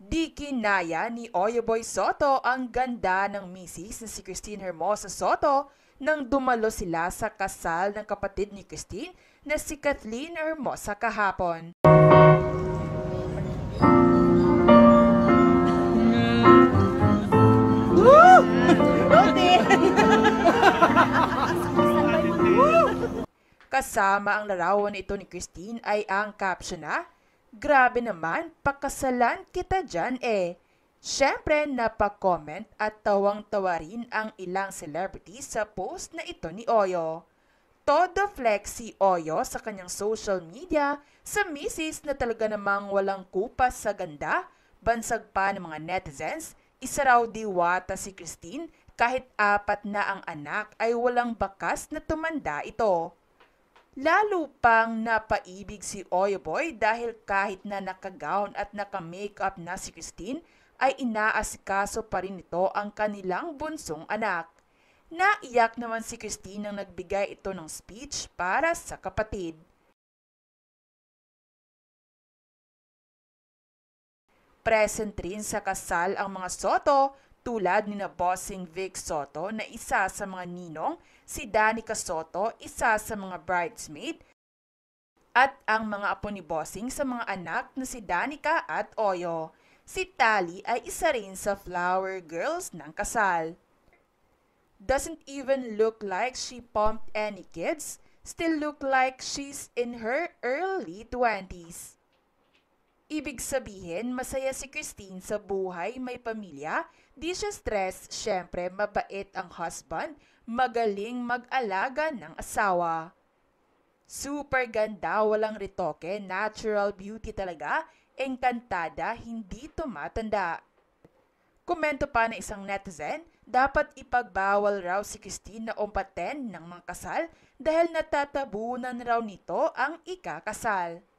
Di kinaya ni Oyoboy Soto ang ganda ng misis na si Christine Hermosa Soto nang dumalo sila sa kasal ng kapatid ni Christine na si Kathleen Hermosa kahapon. Kasama ang larawan ito ni Christine ay ang caption na Grabe naman, pakasalan kita dyan eh. Siyempre, napakomment at tawang-tawa rin ang ilang celebrity sa post na ito ni Oyo. Todo flex si Oyo sa kanyang social media sa misis na talaga namang walang kupas sa ganda, bansag pa ng mga netizens, isa raw diwata si Christine kahit apat na ang anak ay walang bakas na tumanda ito. Lalo pang napaibig si Oyoboy dahil kahit na nakagown at naka-makeup na si Christine, ay inaasikaso pa rin ito ang kanilang bunsong anak. Naiyak naman si Christine nang nagbigay ito ng speech para sa kapatid. Present rin sa kasal ang mga Soto tulad ni na Bossing Vic Soto na isa sa mga ninong, si Danica Soto, isa sa mga bridesmaid, at ang mga apo ni Bossing sa mga anak na si Danica at Oyo. Si Tali ay isa rin sa flower girls ng kasal. Doesn't even look like she pumped any kids, still look like she's in her early 20s. Ibig sabihin, masaya si Christine sa buhay, may pamilya, di siya stress, syempre mabait ang husband, magaling mag-alaga ng asawa. Super ganda, walang retoke, natural beauty talaga, engkantada, hindi tumatanda. Komento pa ng isang netizen, dapat ipagbawal raw si Christine na umpaten ng mga kasal dahil natatabunan raw nito ang ikakasal.